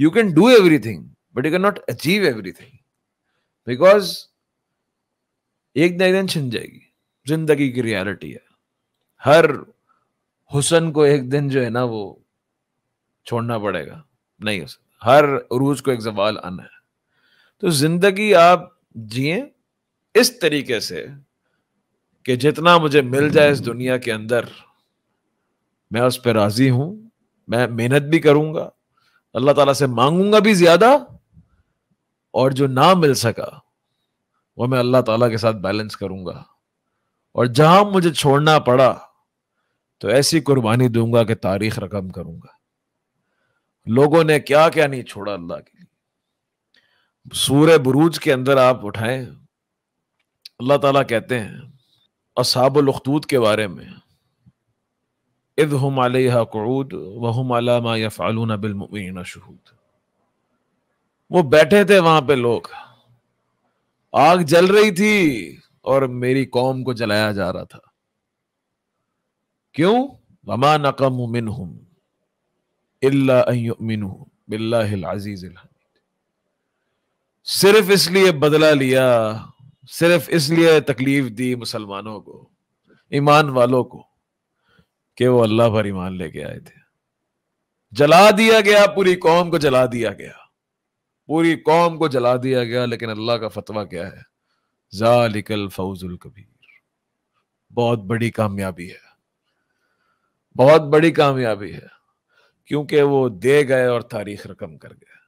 you can do everything but you can not achieve everything because एक ना एक दिन छिन जाएगी जिंदगी की रियलिटी है हर हुसन को एक दिन जो है ना वो छोड़ना पड़ेगा नहीं हो हर रूज को एक जवाल आना है तो जिंदगी आप जिए इस तरीके से कि जितना मुझे मिल जाए इस दुनिया के अंदर मैं उस पर राजी हूं मैं मेहनत भी करूंगा अल्लाह ताला से मांगूंगा भी ज्यादा और जो ना मिल सका वह मैं अल्लाह ताला के साथ बैलेंस करूंगा और जहां मुझे छोड़ना पड़ा तो ऐसी कुर्बानी दूंगा कि तारीख रकम करूंगा लोगों ने क्या क्या नहीं छोड़ा अल्लाह के लिए सूर्य बुरूज के अंदर आप उठाएं अल्लाह ताला कहते हैं असाबुल के बारे में इद हम अलहा कूद वहम अलामा यफ़ालून बिलमिन शहूद वो बैठे थे वहां पे लोग आग जल रही थी और मेरी कौम को जलाया जा रहा था क्यों वमा नकम मिन हम मिन बिल्लाजीज सिर्फ इसलिए बदला लिया सिर्फ इसलिए तकलीफ दी मुसलमानों को ईमान वालों को कि वो अल्लाह पर ईमान लेके आए थे जला दिया गया पूरी कौम को जला दिया गया पूरी कौम को जला दिया गया लेकिन अल्लाह का फतवा क्या है जालिकल फौजुल कबीर बहुत बड़ी कामयाबी है बहुत बड़ी कामयाबी है क्योंकि वो दे गए और तारीख रकम कर गए